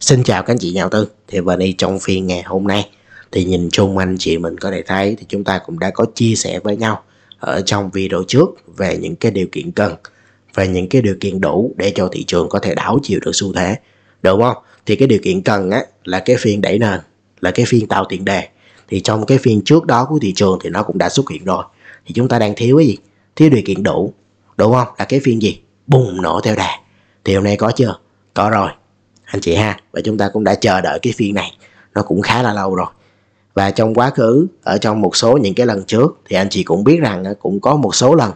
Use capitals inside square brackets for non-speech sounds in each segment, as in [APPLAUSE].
Xin chào các anh chị nhà đầu tư thì bên đây trong phiên ngày hôm nay thì nhìn chung anh chị mình có thể thấy thì chúng ta cũng đã có chia sẻ với nhau ở trong video trước về những cái điều kiện cần về những cái điều kiện đủ để cho thị trường có thể đảo chiều được xu thế đúng không thì cái điều kiện cần á, là cái phiên đẩy nền là cái phiên tạo tiền đề thì trong cái phiên trước đó của thị trường thì nó cũng đã xuất hiện rồi thì chúng ta đang thiếu cái gì thiếu điều kiện đủ đúng không là cái phiên gì bùng nổ theo đà thì hôm nay có chưa có rồi anh chị ha và chúng ta cũng đã chờ đợi cái phiên này nó cũng khá là lâu rồi và trong quá khứ ở trong một số những cái lần trước thì anh chị cũng biết rằng ờ, cũng có một số lần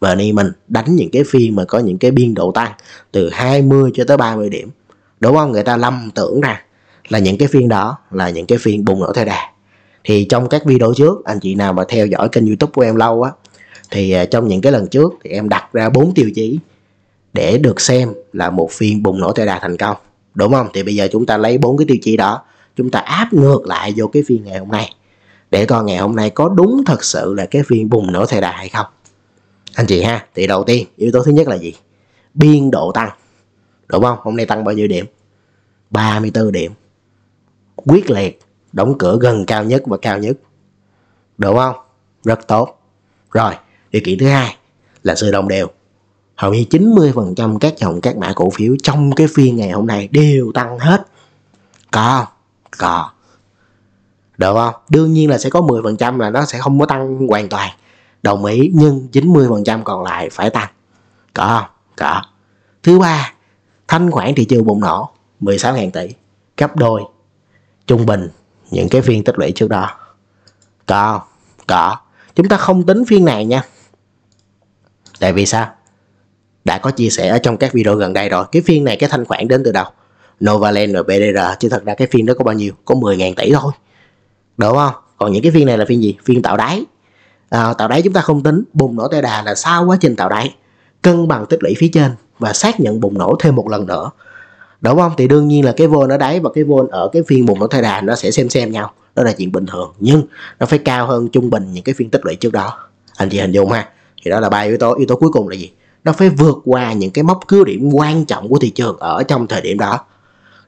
Bernie mình đánh những cái phiên mà có những cái biên độ tăng từ 20 cho tới 30 điểm đúng không người ta lâm tưởng rằng là những cái phiên đó là những cái phiên bùng nổ theo đà thì trong các video trước anh chị nào mà theo dõi kênh youtube của em lâu á thì ờ, trong những cái lần trước thì em đặt ra bốn tiêu chí để được xem là một phiên bùng nổ theo đà thành công đúng không thì bây giờ chúng ta lấy bốn cái tiêu chí đó chúng ta áp ngược lại vô cái phiên ngày hôm nay để coi ngày hôm nay có đúng thật sự là cái phiên bùng nổ thời đại hay không anh chị ha thì đầu tiên yếu tố thứ nhất là gì biên độ tăng đúng không hôm nay tăng bao nhiêu điểm 34 điểm quyết liệt đóng cửa gần cao nhất và cao nhất đúng không rất tốt rồi điều kiện thứ hai là sự đồng đều hầu như 90% các dòng các mã cổ phiếu trong cái phiên ngày hôm nay đều tăng hết có có được không đương nhiên là sẽ có 10% là nó sẽ không có tăng hoàn toàn đồng ý nhưng 90% còn lại phải tăng có có thứ ba thanh khoản thị trường bùng nổ 16.000 tỷ gấp đôi trung bình những cái phiên tích lũy trước đó có có chúng ta không tính phiên này nha tại vì sao đã có chia sẻ ở trong các video gần đây rồi cái phiên này cái thanh khoản đến từ đâu Novaland rồi BDR chứ thật ra cái phiên đó có bao nhiêu có 10.000 tỷ thôi đúng không còn những cái phiên này là phiên gì phiên tạo đáy à, tạo đáy chúng ta không tính bùng nổ tay đà là sau quá trình tạo đáy cân bằng tích lũy phía trên và xác nhận bùng nổ thêm một lần nữa đúng không thì đương nhiên là cái vôn ở đáy và cái vôn ở cái phiên bùng nổ thay đà nó sẽ xem xem nhau đó là chuyện bình thường nhưng nó phải cao hơn trung bình những cái phiên tích lũy trước đó anh chị hình dung ha thì đó là ba yếu tố yếu tố cuối cùng là gì nó phải vượt qua những cái mốc cứu điểm quan trọng của thị trường ở trong thời điểm đó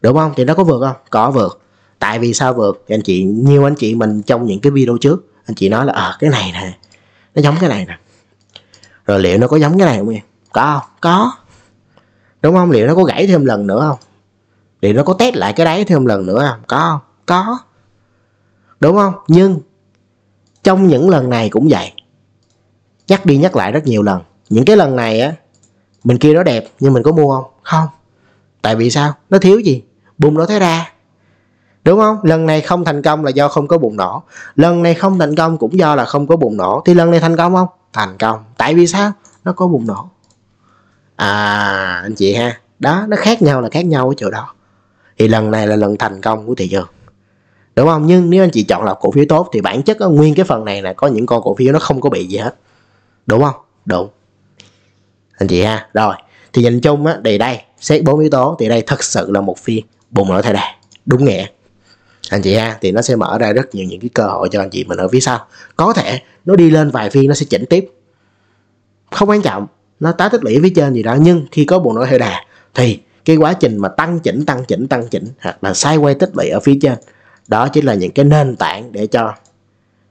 đúng không thì nó có vượt không có vượt tại vì sao vượt thì anh chị nhiều anh chị mình trong những cái video trước anh chị nói là ờ à, cái này nè nó giống cái này nè rồi liệu nó có giống cái này không em có không có đúng không liệu nó có gãy thêm lần nữa không liệu nó có test lại cái đáy thêm lần nữa không có không có đúng không nhưng trong những lần này cũng vậy nhắc đi nhắc lại rất nhiều lần những cái lần này á mình kia nó đẹp nhưng mình có mua không không tại vì sao nó thiếu gì bùng nổ thấy ra đúng không lần này không thành công là do không có bùng nổ lần này không thành công cũng do là không có bùng nổ thì lần này thành công không thành công tại vì sao nó có bùng nổ à anh chị ha đó nó khác nhau là khác nhau ở chỗ đó thì lần này là lần thành công của thị trường đúng không nhưng nếu anh chị chọn là cổ phiếu tốt thì bản chất nguyên cái phần này là có những con cổ phiếu nó không có bị gì hết đúng không đúng anh chị ha rồi thì nhìn chung á thì đây xét bốn yếu tố thì đây thật sự là một phiên bùng nổ thay đà đúng nghĩa anh chị ha thì nó sẽ mở ra rất nhiều những cái cơ hội cho anh chị mình ở phía sau có thể nó đi lên vài phiên nó sẽ chỉnh tiếp không quan trọng nó tá tích lũy phía trên gì đó nhưng khi có bùng nổ thay đà thì cái quá trình mà tăng chỉnh tăng chỉnh tăng chỉnh hoặc là sai quay tích lũy ở phía trên đó chính là những cái nền tảng để cho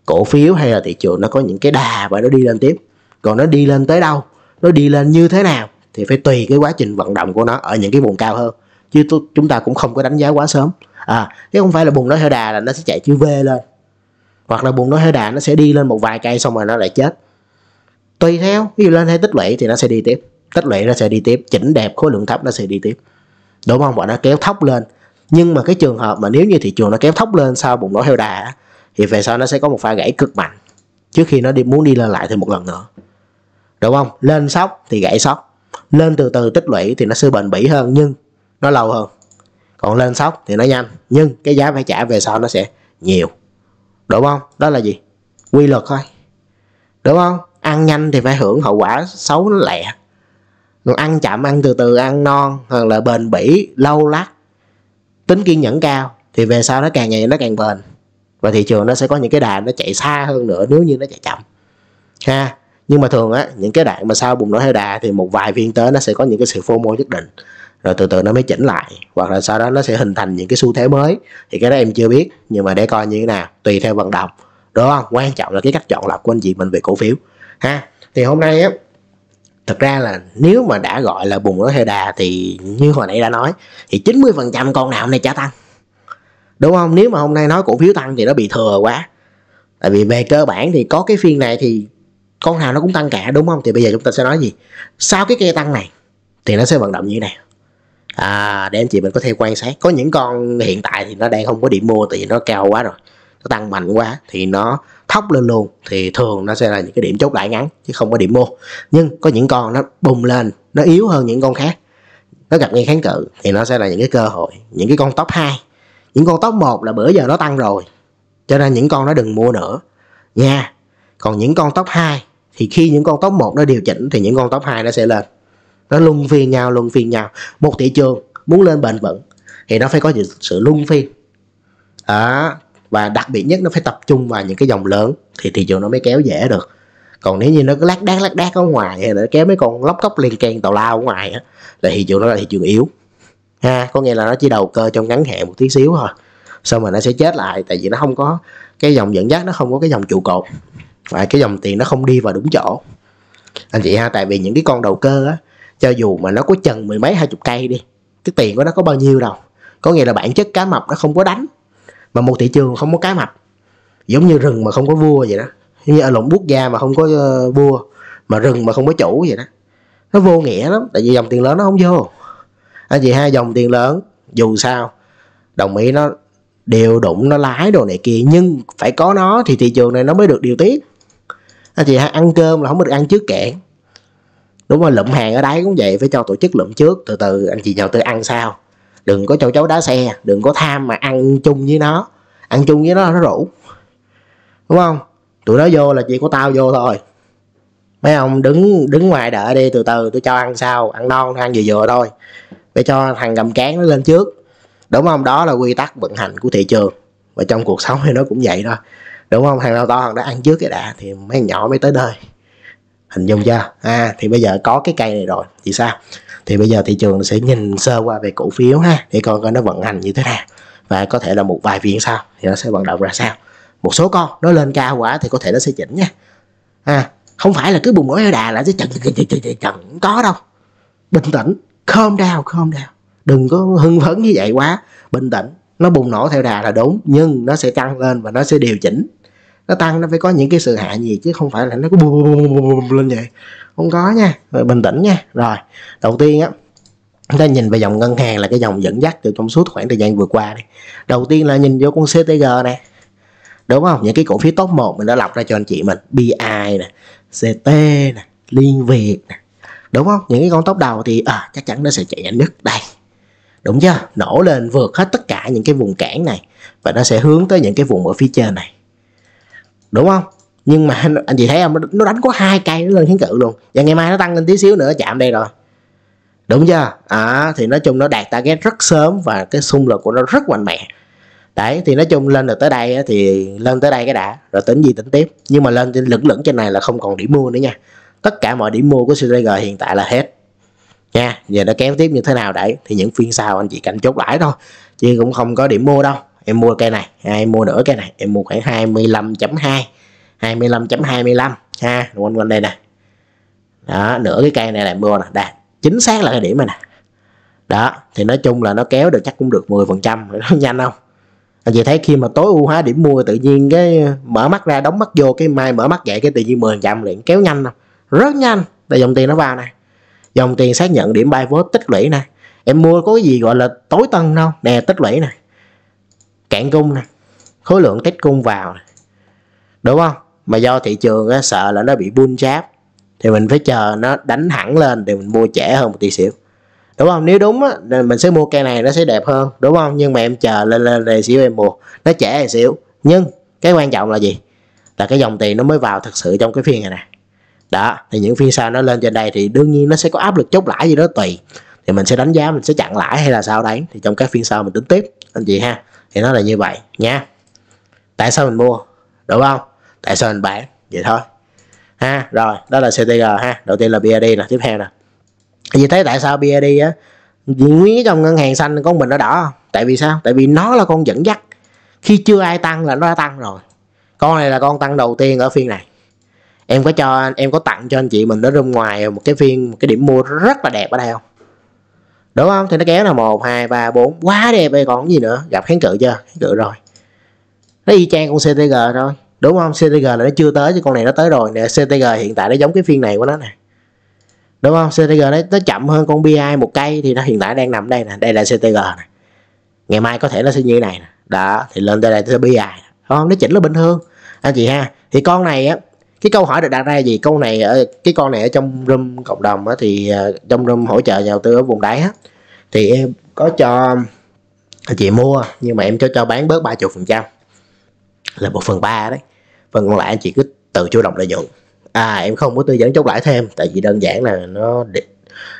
cổ phiếu hay là thị trường nó có những cái đà và nó đi lên tiếp còn nó đi lên tới đâu nó đi lên như thế nào thì phải tùy cái quá trình vận động của nó ở những cái vùng cao hơn chứ chúng ta cũng không có đánh giá quá sớm à chứ không phải là bùng nó heo đà là nó sẽ chạy chữ V lên hoặc là bùng nó heo đà nó sẽ đi lên một vài cây xong rồi nó lại chết tùy theo ví dụ lên hay tích lũy thì nó sẽ đi tiếp tích lũy nó sẽ đi tiếp chỉnh đẹp khối lượng thấp nó sẽ đi tiếp đúng không bọn nó kéo thóc lên nhưng mà cái trường hợp mà nếu như thị trường nó kéo thóc lên sau bùng nổ heo đà thì về sau nó sẽ có một pha gãy cực mạnh trước khi nó đi muốn đi lên lại thêm một lần nữa đúng không lên sóc thì gãy sóc lên từ từ tích lũy thì nó sẽ bền bỉ hơn nhưng nó lâu hơn còn lên sóc thì nó nhanh nhưng cái giá phải trả về sau nó sẽ nhiều đúng không đó là gì quy luật thôi đúng không ăn nhanh thì phải hưởng hậu quả xấu nó lẹ còn ăn chậm ăn từ từ ăn non hoặc là bền bỉ lâu lắc tính kiên nhẫn cao thì về sau nó càng ngày nó càng bền và thị trường nó sẽ có những cái đà nó chạy xa hơn nữa nếu như nó chạy chậm ha nhưng mà thường á những cái đạn mà sau bùng nổ heo đà thì một vài viên tới nó sẽ có những cái sự phô mô nhất định rồi từ từ nó mới chỉnh lại hoặc là sau đó nó sẽ hình thành những cái xu thế mới thì cái đó em chưa biết nhưng mà để coi như thế nào tùy theo vận động đúng không quan trọng là cái cách chọn lọc của anh chị mình về cổ phiếu ha thì hôm nay á thực ra là nếu mà đã gọi là bùng nổ heo đà thì như hồi nãy đã nói thì 90% con nào hôm nay trả tăng đúng không nếu mà hôm nay nói cổ phiếu tăng thì nó bị thừa quá tại vì về cơ bản thì có cái phiên này thì con nào nó cũng tăng cả đúng không thì bây giờ chúng ta sẽ nói gì sau cái cây tăng này thì nó sẽ vận động như thế nào à, để anh chị mình có thể quan sát có những con hiện tại thì nó đang không có điểm mua tại vì nó cao quá rồi nó tăng mạnh quá thì nó thóc lên luôn thì thường nó sẽ là những cái điểm chốt lại ngắn chứ không có điểm mua nhưng có những con nó bùng lên nó yếu hơn những con khác nó gặp ngay kháng cự thì nó sẽ là những cái cơ hội những cái con top 2 những con top 1 là bữa giờ nó tăng rồi cho nên những con nó đừng mua nữa nha còn những con top 2 thì khi những con top 1 nó điều chỉnh thì những con top 2 nó sẽ lên nó luân phiên nhau luân phiên nhau một thị trường muốn lên bền vững thì nó phải có sự luân phiên đó và đặc biệt nhất nó phải tập trung vào những cái dòng lớn thì thị trường nó mới kéo dễ được còn nếu như nó cứ lác đác lác đác ở ngoài hay là kéo mấy con lóc cốc liên can tàu lao ở ngoài á là thị trường nó là thị trường yếu ha có nghĩa là nó chỉ đầu cơ trong ngắn hạn một tí xíu thôi xong rồi nó sẽ chết lại tại vì nó không có cái dòng dẫn dắt nó không có cái dòng trụ cột và cái dòng tiền nó không đi vào đúng chỗ anh chị ha tại vì những cái con đầu cơ á cho dù mà nó có chần mười mấy hai chục cây đi cái tiền của nó có bao nhiêu đâu có nghĩa là bản chất cá mập nó không có đánh mà một thị trường không có cá mập giống như rừng mà không có vua vậy đó như ở lộn quốc gia mà không có ờ, vua mà rừng mà không có chủ vậy đó nó vô nghĩa lắm tại vì dòng tiền lớn nó không vô anh chị ha dòng tiền lớn dù sao đồng ý nó đều đụng nó lái đồ này kia nhưng phải có nó thì thị trường này nó mới được điều tiết anh chị ăn cơm là không được ăn trước kẹn đúng rồi lụm hàng ở đấy cũng vậy phải cho tổ chức lụm trước từ từ anh chị nào tự ăn sao, đừng có cho cháu đá xe đừng có tham mà ăn chung với nó ăn chung với nó nó rủ đúng không tụi nó vô là chỉ có tao vô thôi mấy ông đứng đứng ngoài đợi đi từ từ tôi cho ăn sao ăn non ăn vừa vừa thôi phải cho thằng cầm cán nó lên trước đúng không đó là quy tắc vận hành của thị trường và trong cuộc sống thì nó cũng vậy thôi đúng không hàng nào to hàng đó ăn trước cái đã thì mấy nhỏ mới tới nơi hình dung chưa à thì bây giờ có cái cây này rồi thì sao thì bây giờ thị trường sẽ nhìn sơ qua về cổ phiếu ha để coi coi nó vận hành như thế nào và có thể là một vài phiên sau thì nó sẽ vận động ra sao một số con nó lên cao quá thì có thể nó sẽ chỉnh nha à, không phải là cứ bùng nổ eo đà là sẽ chần chần chần có đâu bình tĩnh khom đau khom đau đừng có hưng phấn như vậy quá bình tĩnh nó bùng nổ theo đà là đúng nhưng nó sẽ căng lên và nó sẽ điều chỉnh nó tăng nó phải có những cái sự hạ gì chứ không phải là nó cứ bùm bùm bùm bùm lên vậy không có nha rồi bình tĩnh nha rồi đầu tiên á chúng ta nhìn về dòng ngân hàng là cái dòng dẫn dắt từ trong suốt khoảng thời gian vừa qua đi đầu tiên là nhìn vô con CTG nè đúng không những cái cổ phiếu top 1 mình đã lọc ra cho anh chị mình BI nè CT nè Liên Việt nè đúng không những cái con top đầu thì à, chắc chắn nó sẽ chạy nhanh nhất đây đúng chưa nổ lên vượt hết tất cả những cái vùng cản này và nó sẽ hướng tới những cái vùng ở phía trên này đúng không nhưng mà [LAUGHS] anh chị thấy không nó đánh có hai cây nó lên kháng cự luôn và ngày mai nó tăng lên tí xíu nữa chạm đây rồi đúng chưa à, thì nói chung nó đạt target rất sớm và cái xung lực của nó rất mạnh mẽ đấy thì nói chung lên được tới đây thì lên tới đây cái đã rồi tính gì tính tiếp nhưng mà lên trên lửng lửng trên này là không còn điểm mua nữa nha tất cả mọi điểm mua của CTG hiện tại là hết nha giờ nó kéo tiếp như thế nào đấy thì những phiên sau anh chị cảnh chốt lãi thôi chứ cũng không có điểm mua đâu em mua cây này em mua nửa cây này em mua khoảng 25.2 25.25 ha quanh quanh đây nè đó nửa cái cây này là em mua nè đạt chính xác là cái điểm này nè đó thì nói chung là nó kéo được chắc cũng được 10 phần trăm [LAUGHS] nhanh không anh chị thấy khi mà tối ưu hóa điểm mua tự nhiên cái mở mắt ra đóng mắt vô cái mai mở mắt dậy cái tự nhiên 10 trăm liền kéo nhanh không rất nhanh tại dòng tiền nó vào này dòng tiền xác nhận điểm buy vote tích lũy này em mua có cái gì gọi là tối tân đâu nè tích lũy này cản cung nè khối lượng tích cung vào nè. đúng không mà do thị trường á, sợ là nó bị bull cháp thì mình phải chờ nó đánh hẳn lên để mình mua trẻ hơn một tí xíu đúng không nếu đúng á thì mình sẽ mua cây này nó sẽ đẹp hơn đúng không nhưng mà em chờ lên lên để xíu em mua nó trễ xíu nhưng cái quan trọng là gì là cái dòng tiền nó mới vào thật sự trong cái phiên này nè đó thì những phiên sau nó lên trên đây thì đương nhiên nó sẽ có áp lực chốt lãi gì đó tùy thì mình sẽ đánh giá mình sẽ chặn lãi hay là sao đấy thì trong các phiên sau mình tính tiếp anh chị ha thì nó là như vậy nha tại sao mình mua đúng không tại sao mình bán vậy thôi ha rồi đó là CTG ha đầu tiên là BID nè tiếp theo nè vì thế tại sao BID á nguyên trong ngân hàng xanh con mình nó đỏ tại vì sao tại vì nó là con dẫn dắt khi chưa ai tăng là nó đã tăng rồi con này là con tăng đầu tiên ở phiên này em có cho em có tặng cho anh chị mình nó bên ngoài một cái phiên một cái điểm mua rất là đẹp ở đây không đúng không thì nó kéo là một hai ba bốn quá đẹp đây còn gì nữa gặp kháng cự chưa kháng cự rồi nó y chang con CTG thôi đúng không CTG là nó chưa tới chứ con này nó tới rồi nè CTG hiện tại nó giống cái phiên này của nó nè đúng không CTG nó, nó chậm hơn con BI một cây thì nó hiện tại đang nằm đây nè đây là CTG nè ngày mai có thể nó sẽ như này nè đó thì lên đây là BI đúng không nó chỉnh là bình thường anh chị ha thì con này á cái câu hỏi được đặt ra gì câu này ở cái con này ở trong room cộng đồng á, thì à, trong room hỗ trợ nhà đầu tư ở vùng đáy á, thì em có cho à, chị mua nhưng mà em cho cho bán bớt ba chục phần trăm là một phần ba đấy phần còn lại anh chị cứ tự chủ động lợi nhuận à em không có tư vấn chốt lãi thêm tại vì đơn giản là nó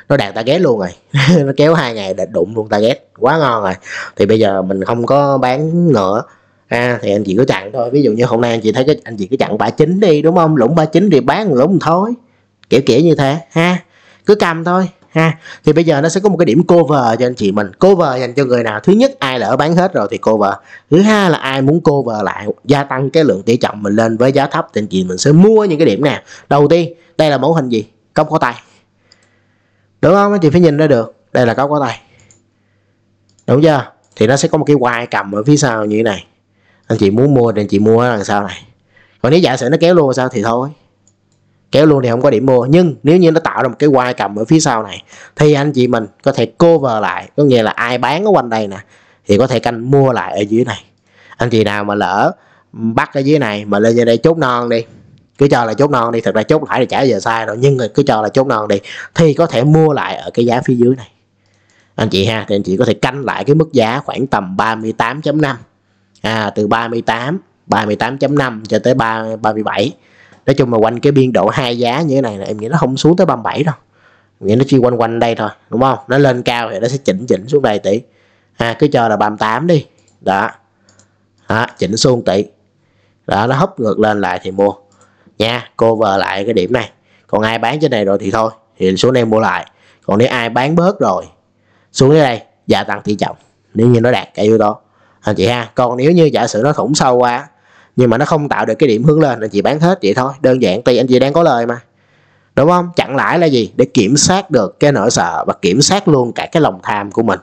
nó đạt target luôn rồi [LAUGHS] nó kéo hai ngày đã đụng luôn target quá ngon rồi thì bây giờ mình không có bán nữa à, thì anh chị cứ chặn thôi ví dụ như hôm nay anh chị thấy cái anh chị cứ chặn ba chín đi đúng không lũng ba chín thì bán lũng thôi kiểu kiểu như thế ha cứ cầm thôi ha thì bây giờ nó sẽ có một cái điểm cover cho anh chị mình cover dành cho người nào thứ nhất ai lỡ bán hết rồi thì cover thứ hai là ai muốn cover lại gia tăng cái lượng tỷ trọng mình lên với giá thấp thì anh chị mình sẽ mua những cái điểm nào đầu tiên đây là mẫu hình gì cốc có tay đúng không anh chị phải nhìn ra được đây là cốc có tay đúng chưa thì nó sẽ có một cái quai cầm ở phía sau như thế này anh chị muốn mua thì anh chị mua đằng sau này còn nếu giả sử nó kéo luôn sao thì thôi kéo luôn thì không có điểm mua nhưng nếu như nó tạo ra một cái quai cầm ở phía sau này thì anh chị mình có thể cover lại có nghĩa là ai bán ở quanh đây nè thì có thể canh mua lại ở dưới này anh chị nào mà lỡ bắt ở dưới này mà lên dưới đây chốt non đi cứ cho là chốt non đi thật ra chốt lại thì trả giờ sai rồi nhưng cứ cho là chốt non đi thì có thể mua lại ở cái giá phía dưới này anh chị ha thì anh chị có thể canh lại cái mức giá khoảng tầm 38.5 à, từ 38 38.5 cho tới 3, 37 nói chung là quanh cái biên độ hai giá như thế này là em nghĩ nó không xuống tới 37 đâu nghĩa nó chỉ quanh quanh đây thôi đúng không nó lên cao thì nó sẽ chỉnh chỉnh xuống đây tỷ à, cứ cho là 38 đi đó, đó chỉnh xuống tỷ đó nó hấp ngược lên lại thì mua nha cover lại cái điểm này còn ai bán trên này rồi thì thôi thì xuống đây mua lại còn nếu ai bán bớt rồi xuống đến đây gia tăng tỷ trọng nếu như nó đạt cái yếu tố anh chị ha còn nếu như giả sử nó thủng sâu quá nhưng mà nó không tạo được cái điểm hướng lên thì chị bán hết vậy thôi đơn giản tùy anh chị đang có lời mà đúng không chặn lãi là gì để kiểm soát được cái nỗi sợ và kiểm soát luôn cả cái lòng tham của mình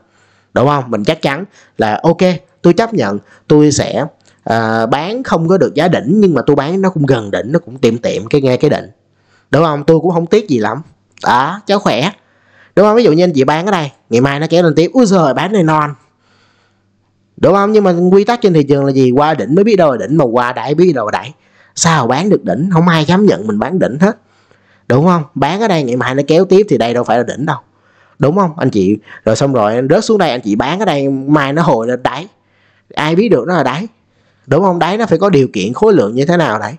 đúng không mình chắc chắn là ok tôi chấp nhận tôi sẽ à, bán không có được giá đỉnh nhưng mà tôi bán nó cũng gần đỉnh nó cũng tiệm tiệm cái nghe cái đỉnh đúng không tôi cũng không tiếc gì lắm đó cháu khỏe đúng không ví dụ như anh chị bán ở đây ngày mai nó kéo lên tiếp úi giời bán này non đúng không nhưng mà quy tắc trên thị trường là gì qua đỉnh mới biết đâu là đỉnh mà qua đáy biết đâu là đáy sao bán được đỉnh không ai dám nhận mình bán đỉnh hết đúng không bán ở đây ngày mai nó kéo tiếp thì đây đâu phải là đỉnh đâu đúng không anh chị rồi xong rồi rớt xuống đây anh chị bán ở đây mai nó hồi lên đáy ai biết được nó là đáy đúng không đáy nó phải có điều kiện khối lượng như thế nào đấy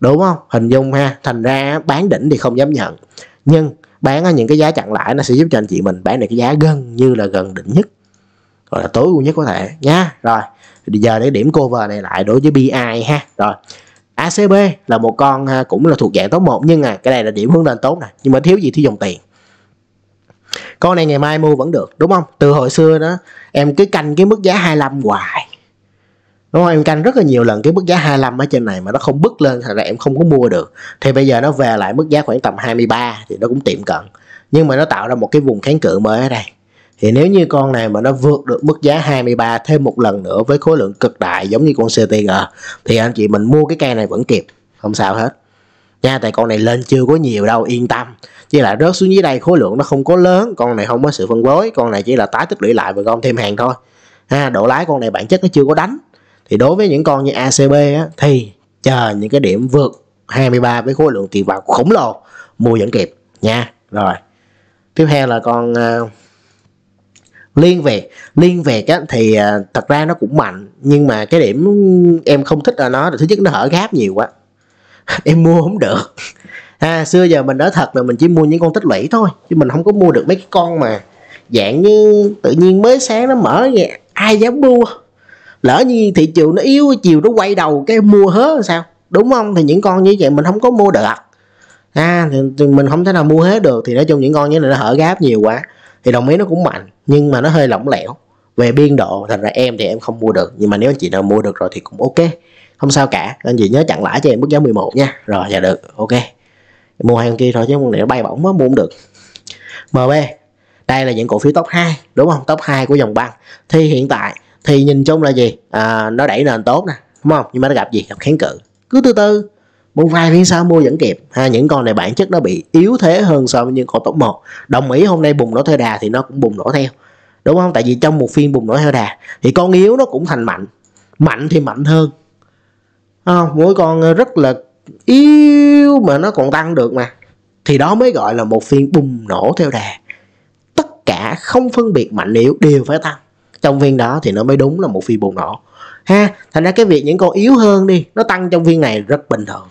đúng không hình dung ha thành ra bán đỉnh thì không dám nhận nhưng bán ở những cái giá chặn lại nó sẽ giúp cho anh chị mình bán được cái giá gần như là gần đỉnh nhất gọi là tối ưu nhất có thể nha rồi thì giờ để điểm cover này lại đối với BI ha rồi ACB là một con à, cũng là thuộc dạng tốt một nhưng mà cái này là điểm hướng lên tốt nè nhưng mà thiếu gì thì dùng tiền con này ngày mai mua vẫn được đúng không từ hồi xưa đó em cứ canh cái mức giá 25 hoài đúng không em canh rất là nhiều lần cái mức giá 25 ở trên này mà nó không bứt lên thành ra em không có mua được thì bây giờ nó về lại mức giá khoảng tầm 23 thì nó cũng tiệm cận nhưng mà nó tạo ra một cái vùng kháng cự mới ở đây thì nếu như con này mà nó vượt được mức giá 23 thêm một lần nữa với khối lượng cực đại giống như con CTG thì anh chị mình mua cái cây này vẫn kịp không sao hết nha tại con này lên chưa có nhiều đâu yên tâm chỉ là rớt xuống dưới đây khối lượng nó không có lớn con này không có sự phân phối con này chỉ là tái tích lũy lại và gom thêm hàng thôi ha độ lái con này bản chất nó chưa có đánh thì đối với những con như ACB á, thì chờ những cái điểm vượt 23 với khối lượng tiền vào khổng lồ mua vẫn kịp nha rồi tiếp theo là con uh, liên việt liên việt á thì à, thật ra nó cũng mạnh nhưng mà cái điểm em không thích ở nó là thứ nhất nó hở gáp nhiều quá [LAUGHS] em mua không được à, xưa giờ mình nói thật là mình chỉ mua những con tích lũy thôi chứ mình không có mua được mấy cái con mà dạng như tự nhiên mới sáng nó mở vậy ai dám mua lỡ như thị trường nó yếu chiều nó quay đầu cái mua hết sao đúng không thì những con như vậy mình không có mua được à thì, thì mình không thể nào mua hết được thì nói chung những con như này nó hở gáp nhiều quá thì đồng ý nó cũng mạnh nhưng mà nó hơi lỏng lẻo về biên độ thành ra em thì em không mua được nhưng mà nếu anh chị nào mua được rồi thì cũng ok không sao cả anh chị nhớ chặn lãi cho em mức giá 11 nha rồi dạ được ok mua hàng kia thôi chứ không lẽ bay bổng á mua không được MB đây là những cổ phiếu top 2 đúng không top 2 của dòng băng thì hiện tại thì nhìn chung là gì à, nó đẩy nền tốt nè đúng không nhưng mà nó gặp gì gặp kháng cự cứ từ từ mua vài phiên sau mua vẫn kịp ha những con này bản chất nó bị yếu thế hơn so với những con top 1 đồng ý hôm nay bùng nổ theo đà thì nó cũng bùng nổ theo đúng không tại vì trong một phiên bùng nổ theo đà thì con yếu nó cũng thành mạnh mạnh thì mạnh hơn à, mỗi con rất là yếu mà nó còn tăng được mà thì đó mới gọi là một phiên bùng nổ theo đà tất cả không phân biệt mạnh yếu đều phải tăng trong phiên đó thì nó mới đúng là một phiên bùng nổ ha thành ra cái việc những con yếu hơn đi nó tăng trong phiên này rất bình thường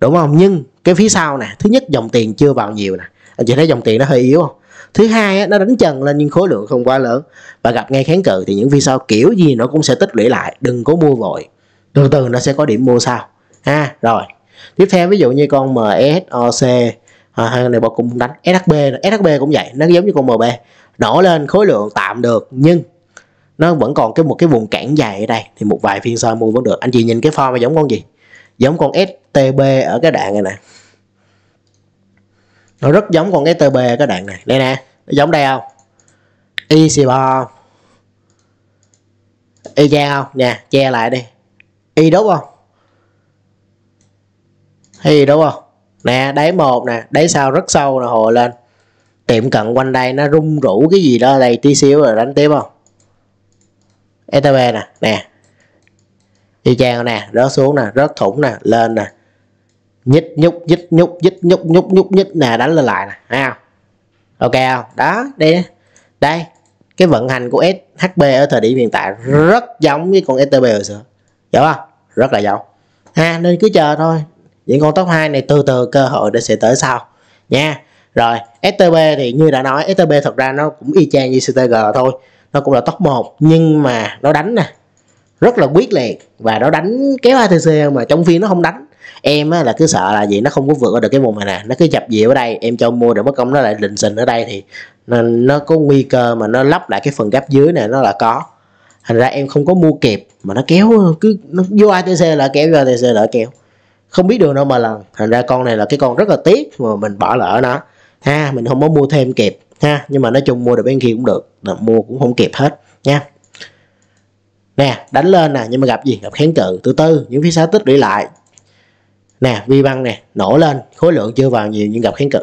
đúng không nhưng cái phía sau nè thứ nhất dòng tiền chưa vào nhiều nè anh chị thấy dòng tiền nó hơi yếu không thứ hai á, nó đánh trần lên nhưng khối lượng không quá lớn và gặp ngay kháng cự thì những phiên sau kiểu gì nó cũng sẽ tích lũy lại đừng có mua vội từ từ nó sẽ có điểm mua sau ha rồi tiếp theo ví dụ như con MSOC à, hay này bọn cũng đánh SHB SHB cũng vậy nó giống như con MB nổ lên khối lượng tạm được nhưng nó vẫn còn cái một cái vùng cản dài ở đây thì một vài phiên sau mua vẫn được anh chị nhìn cái form giống con gì giống con STB ở cái đoạn này nè nó rất giống con STB ở cái đoạn này đây nè nó giống đây không y xì y che không nè che lại đi y đúng không thì đúng không nè đáy một nè đáy sau rất sâu nè hồi lên tiệm cận quanh đây nó rung rủ cái gì đó đây tí xíu rồi đánh tiếp không ETB nè nè y chang nè rớt xuống nè rớt thủng nè lên nè nhích nhúc nhích nhúc nhích nhúc nhúc nhúc nhích nè đánh lên lại nè thấy không ok không đó đây đây cái vận hành của SHB ở thời điểm hiện tại rất giống với con STB hồi xưa hiểu không rất là giống ha nên cứ chờ thôi những con top 2 này từ từ cơ hội để sẽ tới sau nha rồi STB thì như đã nói STB thật ra nó cũng y chang như CTG thôi nó cũng là top 1 nhưng mà nó đánh nè rất là quyết liệt và nó đánh kéo ATC mà trong phiên nó không đánh em á, là cứ sợ là gì nó không có vượt được cái vùng này nè nó cứ dập dịu ở đây em cho mua để mất công nó lại định xình ở đây thì nó, nó có nguy cơ mà nó lắp lại cái phần gap dưới này nó là có thành ra em không có mua kịp mà nó kéo cứ nó vô ATC là kéo vô ATC là kéo không biết đường đâu mà lần thành ra con này là cái con rất là tiếc mà mình bỏ lỡ nó ha mình không có mua thêm kịp ha nhưng mà nói chung mua được bên kia cũng được là mua cũng không kịp hết nha nè đánh lên nè nhưng mà gặp gì gặp kháng cự từ từ những phía xá tích lũy lại nè vi băng nè nổ lên khối lượng chưa vào nhiều nhưng gặp kháng cự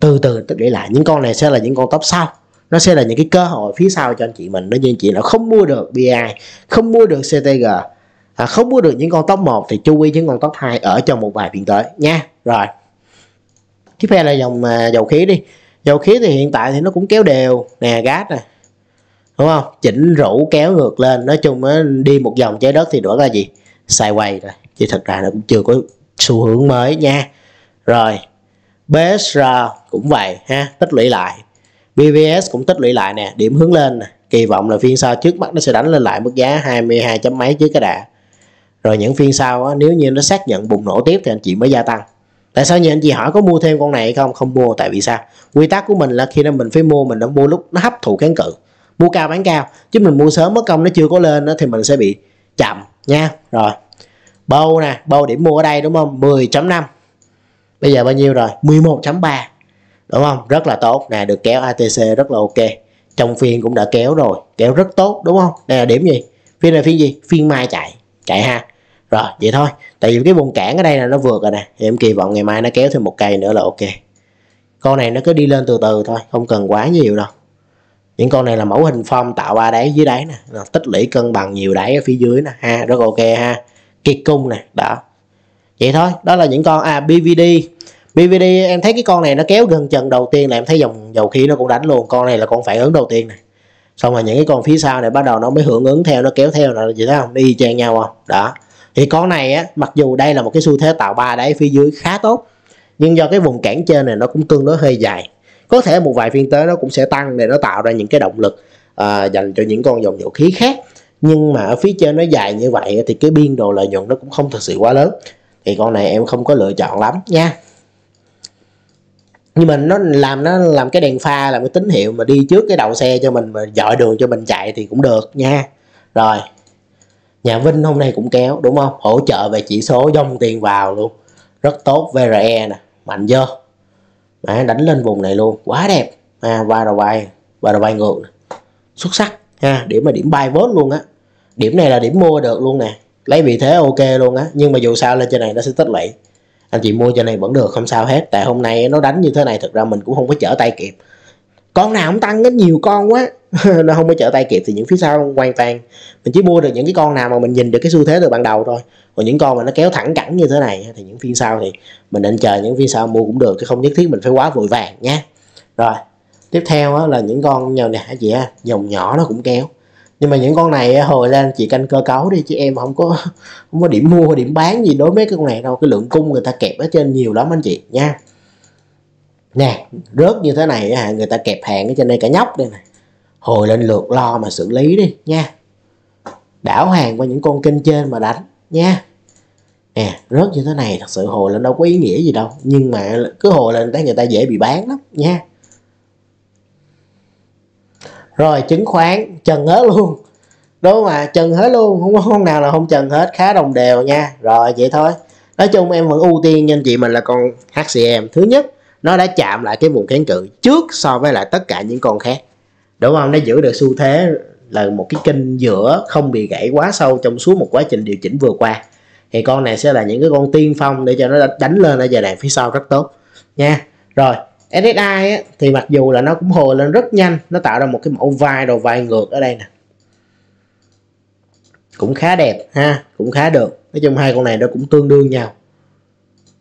từ từ tích lũy lại những con này sẽ là những con top sau nó sẽ là những cái cơ hội phía sau cho anh chị mình nói như anh chị là không mua được bi không mua được ctg à, không mua được những con top 1 thì chú ý những con top 2 ở trong một vài phiên tới nha rồi tiếp theo là dòng à, dầu khí đi dầu khí thì hiện tại thì nó cũng kéo đều nè gas nè đúng không chỉnh rũ kéo ngược lên nói chung á, đi một vòng trái đất thì đổi là gì sai quay rồi chứ thật ra nó cũng chưa có xu hướng mới nha rồi BSR cũng vậy ha tích lũy lại BVS cũng tích lũy lại nè điểm hướng lên nè kỳ vọng là phiên sau trước mắt nó sẽ đánh lên lại mức giá 22 chấm mấy chứ cái đã rồi những phiên sau á, nếu như nó xác nhận bùng nổ tiếp thì anh chị mới gia tăng tại sao nhà anh chị hỏi có mua thêm con này hay không không mua tại vì sao quy tắc của mình là khi nào mình phải mua mình đã mua lúc nó hấp thụ kháng cự mua cao bán cao chứ mình mua sớm mất công nó chưa có lên đó, thì mình sẽ bị chậm nha rồi bầu nè bầu điểm mua ở đây đúng không 10.5 bây giờ bao nhiêu rồi 11.3 đúng không rất là tốt nè được kéo ATC rất là ok trong phiên cũng đã kéo rồi kéo rất tốt đúng không đây là điểm gì phiên này phiên gì phiên mai chạy chạy ha rồi vậy thôi tại vì cái vùng cản ở đây là nó vượt rồi nè thì em kỳ vọng ngày mai nó kéo thêm một cây nữa là ok con này nó cứ đi lên từ từ thôi không cần quá nhiều đâu những con này là mẫu hình phong tạo ba đáy dưới đáy nè tích lũy cân bằng nhiều đáy ở phía dưới nè ha rất ok ha kiệt cung nè đó vậy thôi đó là những con à bvd bvd em thấy cái con này nó kéo gần trần đầu tiên là em thấy dòng dầu khí nó cũng đánh luôn con này là con phản ứng đầu tiên nè xong rồi những cái con phía sau này bắt đầu nó mới hưởng ứng theo nó kéo theo là gì đó không nó y nhau không đó thì con này á mặc dù đây là một cái xu thế tạo ba đáy phía dưới khá tốt nhưng do cái vùng cản trên này nó cũng tương đối hơi dài có thể một vài phiên tới nó cũng sẽ tăng để nó tạo ra những cái động lực à, dành cho những con dòng dầu khí khác nhưng mà ở phía trên nó dài như vậy thì cái biên độ lợi nhuận nó cũng không thực sự quá lớn thì con này em không có lựa chọn lắm nha nhưng mà nó làm nó làm cái đèn pha làm cái tín hiệu mà đi trước cái đầu xe cho mình mà dọi đường cho mình chạy thì cũng được nha rồi nhà Vinh hôm nay cũng kéo đúng không hỗ trợ về chỉ số dòng tiền vào luôn rất tốt VRE nè mạnh dơ mà đánh lên vùng này luôn quá đẹp à, và đầu bay và đầu bay ngược xuất sắc ha điểm mà điểm bay vốt luôn á điểm này là điểm mua được luôn nè lấy vị thế ok luôn á nhưng mà dù sao lên trên này nó sẽ tích lũy anh chị mua trên này vẫn được không sao hết tại hôm nay nó đánh như thế này thực ra mình cũng không có chở tay kịp con nào cũng tăng đến nhiều con quá [LAUGHS] nó không có trở tay kịp thì những phía sau hoàn toàn mình chỉ mua được những cái con nào mà mình nhìn được cái xu thế từ ban đầu thôi còn những con mà nó kéo thẳng cẳng như thế này thì những phiên sau thì mình nên chờ những phiên sau mua cũng được chứ không nhất thiết mình phải quá vội vàng nhé rồi tiếp theo là những con nhờ nè chị ha dòng nhỏ nó cũng kéo nhưng mà những con này hồi lên chị canh cơ cấu đi chứ em không có không có điểm mua điểm bán gì đối với cái con này đâu cái lượng cung người ta kẹp ở trên nhiều lắm anh chị nha nè rớt như thế này à, người ta kẹp hàng ở trên đây cả nhóc đây này hồi lên lượt lo mà xử lý đi nha đảo hàng qua những con kênh trên mà đánh nha nè rớt như thế này thật sự hồi lên đâu có ý nghĩa gì đâu nhưng mà cứ hồi lên thấy người ta dễ bị bán lắm nha rồi chứng khoán trần hết luôn đúng mà trần hết luôn không có hôm nào là không trần hết khá đồng đều nha rồi vậy thôi nói chung em vẫn ưu tiên cho chị mình là con HCM thứ nhất nó đã chạm lại cái vùng kháng cự trước so với lại tất cả những con khác đúng không nó giữ được xu thế là một cái kênh giữa không bị gãy quá sâu trong suốt một quá trình điều chỉnh vừa qua thì con này sẽ là những cái con tiên phong để cho nó đánh lên ở giai đoạn phía sau rất tốt nha rồi SSI á, thì mặc dù là nó cũng hồi lên rất nhanh nó tạo ra một cái mẫu vai đầu vai ngược ở đây nè cũng khá đẹp ha cũng khá được nói chung hai con này nó cũng tương đương nhau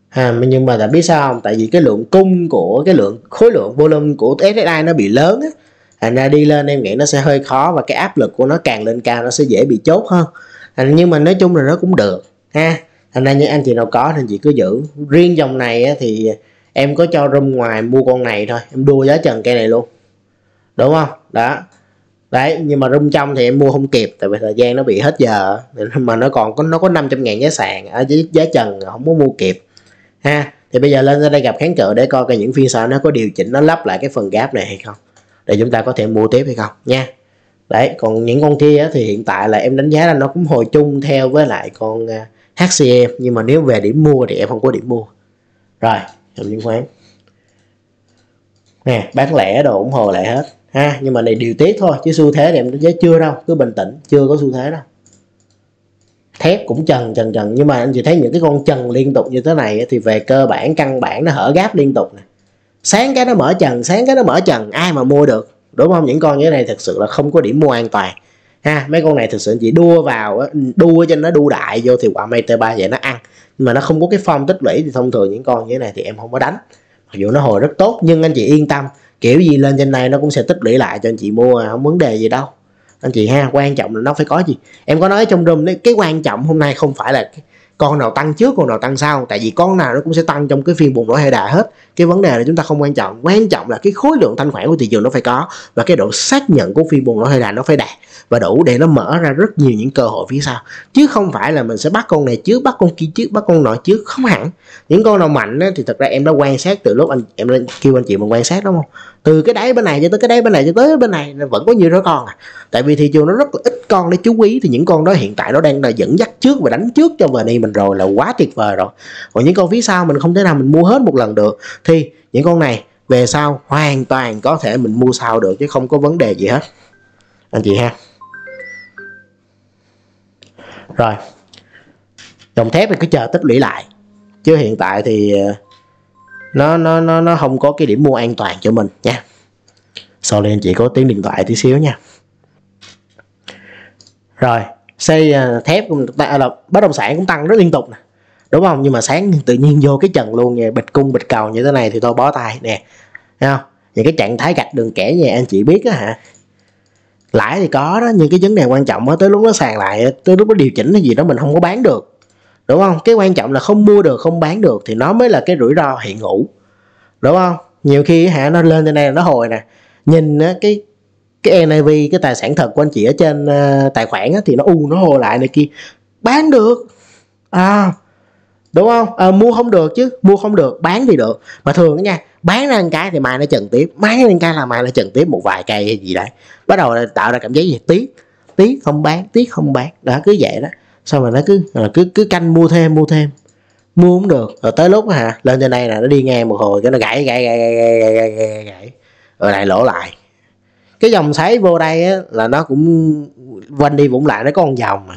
à, nhưng mà đã biết sao không tại vì cái lượng cung của cái lượng khối lượng volume của SSI nó bị lớn á thành ra đi lên em nghĩ nó sẽ hơi khó và cái áp lực của nó càng lên cao nó sẽ dễ bị chốt hơn à, nhưng mà nói chung là nó cũng được ha thành ra những anh chị nào có thì chị cứ giữ riêng dòng này á, thì em có cho room ngoài mua con này thôi em đua giá trần cây này luôn đúng không đó đấy nhưng mà room trong thì em mua không kịp tại vì thời gian nó bị hết giờ mà nó còn có nó có 500 ngàn giá sàn ở à, giá trần à, không có mua kịp ha thì bây giờ lên ra đây gặp kháng cự để coi cái những phiên sau nó có điều chỉnh nó lắp lại cái phần gáp này hay không để chúng ta có thể mua tiếp hay không nha đấy còn những con kia thì hiện tại là em đánh giá là nó cũng hồi chung theo với lại con à, HCM nhưng mà nếu về điểm mua thì em không có điểm mua rồi làm chứng khoán nè bán lẻ đồ ủng hộ lại hết ha nhưng mà này điều tiết thôi chứ xu thế thì em đánh giá chưa đâu cứ bình tĩnh chưa có xu thế đâu thép cũng trần trần trần nhưng mà anh chị thấy những cái con trần liên tục như thế này thì về cơ bản căn bản nó hở gáp liên tục này. sáng cái nó mở trần sáng cái nó mở trần ai mà mua được đúng không những con như thế này thực sự là không có điểm mua an toàn ha mấy con này thực sự chỉ đua vào đua cho nó đu đại vô thì quả mây t 3 vậy nó ăn nhưng mà nó không có cái form tích lũy thì thông thường những con như thế này thì em không có đánh mặc dù nó hồi rất tốt nhưng anh chị yên tâm kiểu gì lên trên này nó cũng sẽ tích lũy lại cho anh chị mua không vấn đề gì đâu anh chị ha quan trọng là nó phải có gì em có nói trong room đấy cái quan trọng hôm nay không phải là con nào tăng trước con nào tăng sau tại vì con nào nó cũng sẽ tăng trong cái phiên bùng nổ hay đà hết cái vấn đề là chúng ta không quan trọng quan trọng là cái khối lượng thanh khoản của thị trường nó phải có và cái độ xác nhận của phi buồn nó hay là nó phải đạt và đủ để nó mở ra rất nhiều những cơ hội phía sau chứ không phải là mình sẽ bắt con này trước bắt con kia trước bắt con nọ trước không hẳn những con nào mạnh thì thật ra em đã quan sát từ lúc anh em lên kêu anh chị mình quan sát đúng không từ cái đáy bên này cho tới cái đáy bên này cho tới bên này vẫn có nhiều đó con à tại vì thị trường nó rất là ít con để chú ý thì những con đó hiện tại nó đang là dẫn dắt trước và đánh trước cho đi mình rồi là quá tuyệt vời rồi còn những con phía sau mình không thể nào mình mua hết một lần được thì những con này về sau hoàn toàn có thể mình mua sau được chứ không có vấn đề gì hết anh chị ha rồi đồng thép thì cứ chờ tích lũy lại chứ hiện tại thì ờ, nó nó nó nó không có cái điểm mua an toàn cho mình nha sau đây anh chị có tiếng điện thoại tí xíu nha rồi xây ờ, thép cũng, à, bất động sản cũng tăng rất liên tục nè đúng không nhưng mà sáng tự nhiên vô cái trần luôn nè bịch cung bịch cầu như thế này thì tôi bó tay nè thấy không những cái trạng thái gạch đường kẻ nhà anh chị biết á hả lãi thì có đó nhưng cái vấn đề quan trọng á tới lúc nó sàn lại tới lúc nó điều chỉnh cái gì đó mình không có bán được đúng không cái quan trọng là không mua được không bán được thì nó mới là cái rủi ro hiện hữu đúng không nhiều khi hả nó lên trên này nó hồi nè nhìn á, cái cái NAV cái tài sản thật của anh chị ở trên uh, tài khoản á, thì nó u nó hồi lại này kia bán được à đúng không à, mua không được chứ mua không được bán thì được mà thường nha bán ra một cái thì mai nó trần tiếp bán ra một cái là mai nó trần tiếp một vài cây hay gì đấy bắt đầu tạo ra cảm giác gì tiếc tiếc không bán tiếc không bán đó cứ vậy đó xong rồi nó cứ rồi ờ, cứ cứ canh mua thêm mua thêm mua không được rồi tới lúc hả lên trên đây là nó đi ngang một hồi cái nó gãy gãy gãy gãy gãy gãy gãy, gãy. rồi lại lỗ lại cái dòng sấy vô đây á, là nó cũng quanh đi vũng lại nó có con dòng mà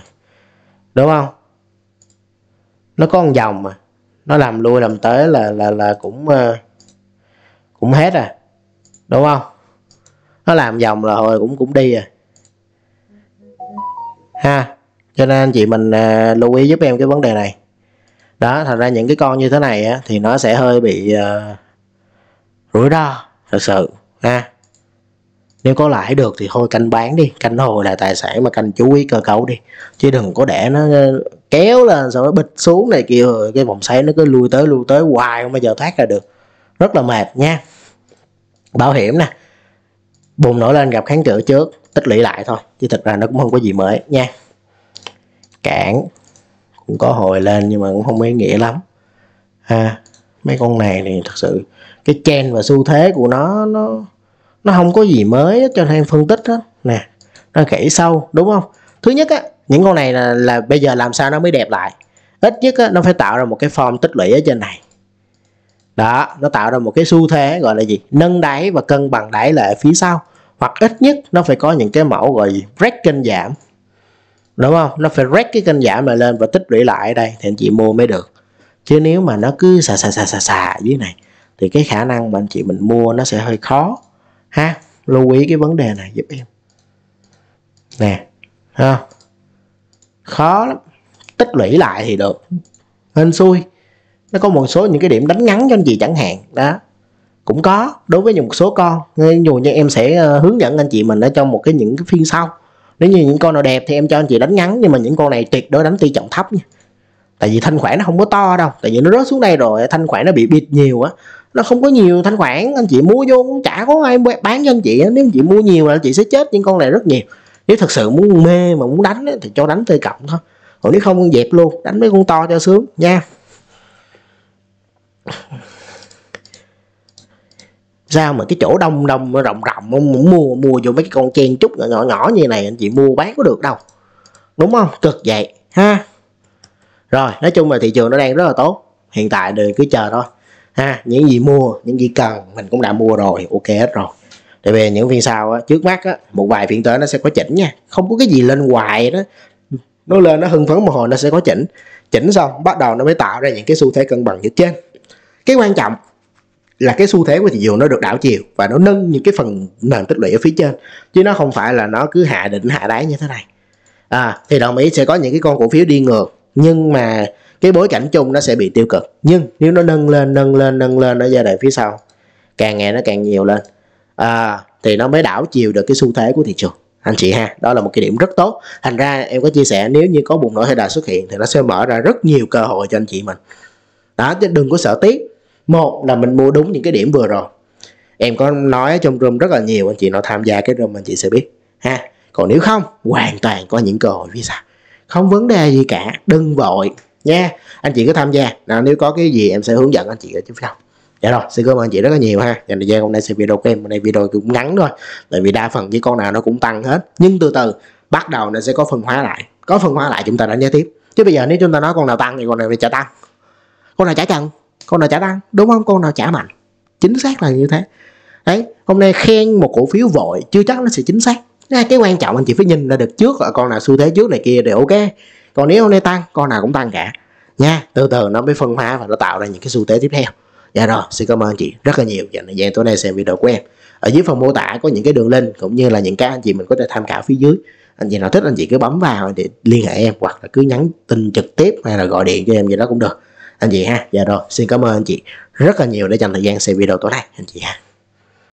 đúng không nó có con dòng mà nó làm lui làm tới là là là cũng ờ, cũng hết à đúng không nó làm dòng là hồi cũng cũng đi à ha cho nên anh chị mình ờ, lưu ý giúp em cái vấn đề này đó thành ra những cái con như thế này á, thì nó sẽ hơi bị à, rủi ro thật sự ha nếu có lãi được thì thôi canh bán đi canh hồi là tài sản mà canh chú ý cơ cấu đi chứ đừng có để nó kéo lên xong nó bịch xuống này kia rồi cái vòng xoáy nó cứ lùi tới lùi tới hoài không bao giờ thoát ra được rất là mệt nha bảo hiểm nè bùng nổi lên gặp kháng cự trước tích lũy lại thôi chứ thật ra nó cũng không có gì mới nha cản cũng có hồi lên nhưng mà cũng không ý nghĩa lắm ha mấy con này thì thật sự cái chen và xu thế của nó nó nó không có gì mới cho nên phân tích đó nè nó kỹ sâu đúng không thứ nhất á những con này là, là bây giờ làm sao nó mới đẹp lại ít nhất á, nó phải tạo ra một cái form tích lũy ở trên này đó nó tạo ra một cái xu thế gọi là gì nâng đáy và cân bằng đáy lại ở phía sau hoặc ít nhất nó phải có những cái mẫu gọi gì break kênh giảm đúng không nó phải break cái kênh giảm này lên và tích lũy lại ở đây thì anh chị mua mới được chứ nếu mà nó cứ xà xà xà xà xà dưới này thì cái khả năng mà anh chị mình mua nó sẽ hơi khó ha lưu ý cái vấn đề này giúp em nè ha khó lắm tích lũy lại thì được hên xui nó có một số những cái điểm đánh ngắn cho anh chị chẳng hạn đó cũng có đối với một số con dù như em sẽ ờ, hướng dẫn anh chị mình ở trong một cái những cái phiên sau nếu như những con nào đẹp thì em cho anh chị đánh ngắn nhưng mà những con này tuyệt đối đánh tỷ trọng thấp nha tại vì thanh khoản nó không có to đâu tại vì nó rớt xuống đây rồi thanh khoản nó bị bịt nhiều á nó không có nhiều thanh khoản anh chị mua vô cũng chả có ai bán cho anh chị nếu anh chị mua nhiều là anh chị sẽ chết những con này rất nhiều nếu thật sự muốn mê mà muốn đánh thì cho đánh tơi cộng thôi còn nếu không dẹp luôn đánh mấy con to cho sướng nha sao mà cái chỗ đông đông rộng rộng muốn mua mua vô mấy cái con chen chút nhỏ nhỏ như này anh chị mua bán có được đâu đúng không cực vậy ha rồi nói chung là thị trường nó đang rất là tốt hiện tại đều cứ chờ thôi ha những gì mua những gì cần mình cũng đã mua rồi ok hết rồi tại vì những phiên sau á, trước mắt á, một vài phiên tới nó sẽ có chỉnh nha không có cái gì lên hoài đó nó lên nó hưng phấn một hồi nó sẽ có chỉnh chỉnh xong bắt đầu nó mới tạo ra những cái xu thế cân bằng như trên cái quan trọng là cái xu thế của thị trường nó được đảo chiều và nó nâng những cái phần nền tích lũy ở phía trên chứ nó không phải là nó cứ hạ đỉnh hạ đáy như thế này à, thì đồng ý sẽ có những cái con cổ phiếu đi ngược nhưng mà cái bối cảnh chung nó sẽ bị tiêu cực nhưng nếu nó nâng lên nâng lên nâng lên ở giai đoạn phía sau càng ngày nó càng nhiều lên à, thì nó mới đảo chiều được cái xu thế của thị trường anh chị ha đó là một cái điểm rất tốt thành ra em có chia sẻ nếu như có bùng nổ hay đà xuất hiện thì nó sẽ mở ra rất nhiều cơ hội cho anh chị mình đó chứ đừng có sợ tiếc một là mình mua đúng những cái điểm vừa rồi em có nói trong room rất là nhiều anh chị nào tham gia cái room anh chị sẽ biết ha còn nếu không hoàn toàn có những cơ hội phía sau không vấn đề gì cả đừng vội nha anh chị cứ tham gia nào nếu có cái gì em sẽ hướng dẫn anh chị ở trên phía sau dạ rồi xin cảm ơn chị rất là nhiều ha dành thời gian hôm nay xem video của em hôm nay video cũng ngắn thôi tại vì đa phần cái con nào nó cũng tăng hết nhưng từ từ bắt đầu nó sẽ có phân hóa lại có phân hóa lại chúng ta đánh giá tiếp chứ bây giờ nếu chúng ta nói con nào tăng thì con nào trả tăng con nào trả trần con nào trả tăng đúng không con nào trả mạnh chính xác là như thế đấy hôm nay khen một cổ phiếu vội chưa chắc nó sẽ chính xác cái quan trọng anh chị phải nhìn ra được trước là con nào xu thế trước này kia đều ok còn nếu hôm nay tăng con nào cũng tăng cả nha từ từ nó mới phân hóa và nó tạo ra những cái xu thế tiếp theo dạ rồi xin cảm ơn anh chị rất là nhiều dành thời gian tối nay xem video của em ở dưới phần mô tả có những cái đường link cũng như là những cái anh chị mình có thể tham khảo phía dưới anh chị nào thích anh chị cứ bấm vào để liên hệ em hoặc là cứ nhắn tin trực tiếp hay là gọi điện cho em gì đó cũng được anh chị ha dạ rồi xin cảm ơn anh chị rất là nhiều để dành thời gian xem video tối nay anh chị ha